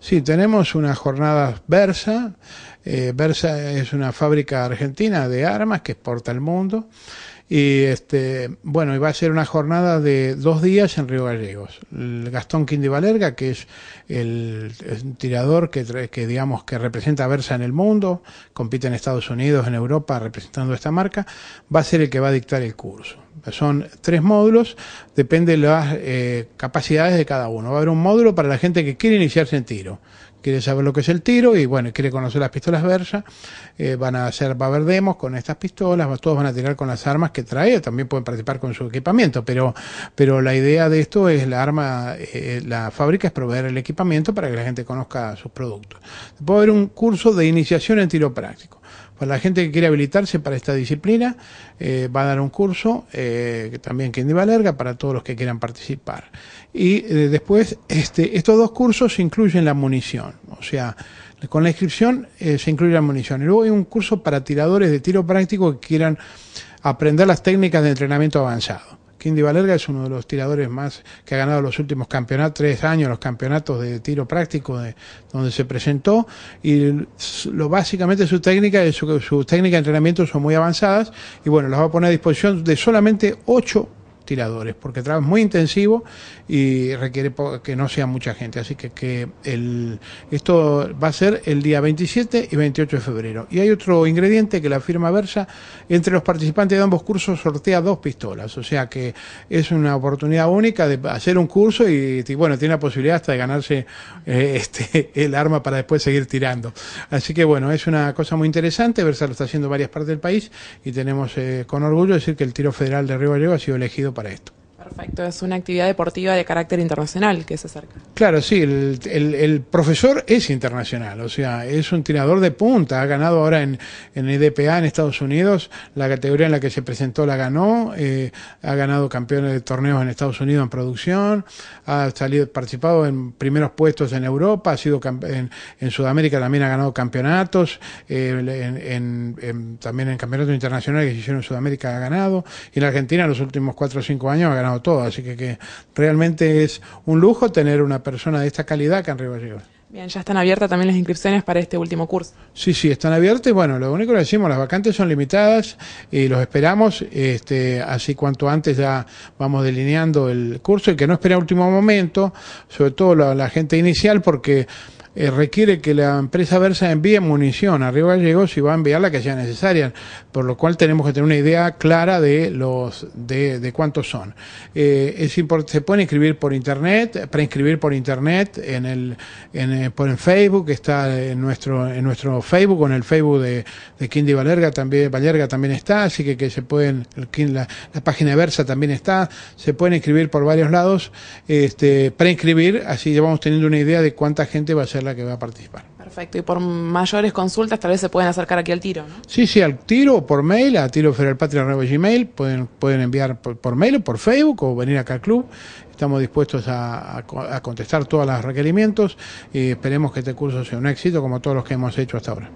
Sí, tenemos una jornada Versa. Eh, Versa es una fábrica argentina de armas que exporta al mundo y este, bueno, va a ser una jornada de dos días en Río Gallegos. El Gastón Quindivalerga, Valerga, que es el, tirador que, que, digamos que representa a Versa en el mundo, compite en Estados Unidos, en Europa, representando esta marca, va a ser el que va a dictar el curso. Son tres módulos, depende de las eh, capacidades de cada uno. Va a haber un módulo para la gente que quiere iniciarse en tiro, quiere saber lo que es el tiro y bueno, quiere conocer las pistolas Versa, eh, van a hacer, va a haber demos con estas pistolas, todos van a tirar con las armas que trae, también pueden participar con su equipamiento, pero, pero la idea de esto es la arma, eh, la fábrica es proveer el equipamiento para que la gente conozca sus productos. Puede haber un curso de iniciación en tiro práctico. Para pues la gente que quiere habilitarse para esta disciplina, eh, va a dar un curso eh, que también que de para todos los que quieran participar. Y eh, después, este, estos dos cursos incluyen la munición, o sea, con la inscripción se incluye la munición. Y luego hay un curso para tiradores de tiro práctico que quieran aprender las técnicas de entrenamiento avanzado. Quindy Valerga es uno de los tiradores más que ha ganado los últimos campeonatos, tres años, los campeonatos de tiro práctico donde se presentó. Y lo, básicamente su técnica, y su, su técnica de entrenamiento son muy avanzadas. Y bueno, las va a poner a disposición de solamente ocho tiradores, porque el trabajo es muy intensivo y requiere que no sea mucha gente. Así que, el, esto va a ser el día 27 y 28 de febrero. Y hay otro ingrediente que la firma Versa, entre los participantes de ambos cursos sortea dos pistolas, o sea que es una oportunidad única de hacer un curso y, bueno, tiene la posibilidad hasta de ganarse eh, este, el arma para después seguir tirando. Así que bueno, es una cosa muy interesante, Versa lo está haciendo varias partes del país y tenemos eh, con orgullo decir que el tiro federal de Río Gallego ha sido elegido pareto. Perfecto, es una actividad deportiva de carácter internacional que se acerca. Claro, sí, el, profesor es internacional, o sea, es un tirador de punta, ha ganado ahora en, en EDPA en Estados Unidos, la categoría en la que se presentó la ganó, eh, ha ganado campeones de torneos en Estados Unidos en producción, ha salido, participado en primeros puestos en Europa, ha sido en, Sudamérica también ha ganado campeonatos, eh, también en campeonatos internacionales que se hicieron en Sudamérica ha ganado, y en Argentina en los últimos cuatro o cinco años ha ganado todo. Así que, realmente es un lujo tener una persona de esta calidad que en Río Bien, ya están abiertas también las inscripciones para este último curso. Sí, sí, están abiertas bueno, lo único que decimos, las vacantes son limitadas y los esperamos, este, así cuanto antes ya vamos delineando el curso y que no esperen último momento, sobre todo la gente inicial, porque eh, requiere que la empresa Versa envíe munición a Río Gallegos y va a enviar la que sea necesaria, por lo cual tenemos que tener una idea clara de los de, cuántos son. Eh, se pueden inscribir por internet, preinscribir por internet en el, en eh, por en Facebook, está en nuestro en nuestro Facebook, con en el Facebook de, de Valerga también Valerga también está, así que, que se pueden la, página Versa también está, se pueden inscribir por varios lados, este preinscribir, así llevamos vamos teniendo una idea de cuánta gente va a ser la que va a participar. Perfecto. Y por mayores consultas, tal vez se pueden acercar aquí al tiro, Sí, sí, al tiro o por mail, a gmail Pueden, pueden enviar por, mail o por Facebook o venir acá al club. Estamos dispuestos a, a contestar todos los requerimientos y esperemos que este curso sea un éxito como todos los que hemos hecho hasta ahora.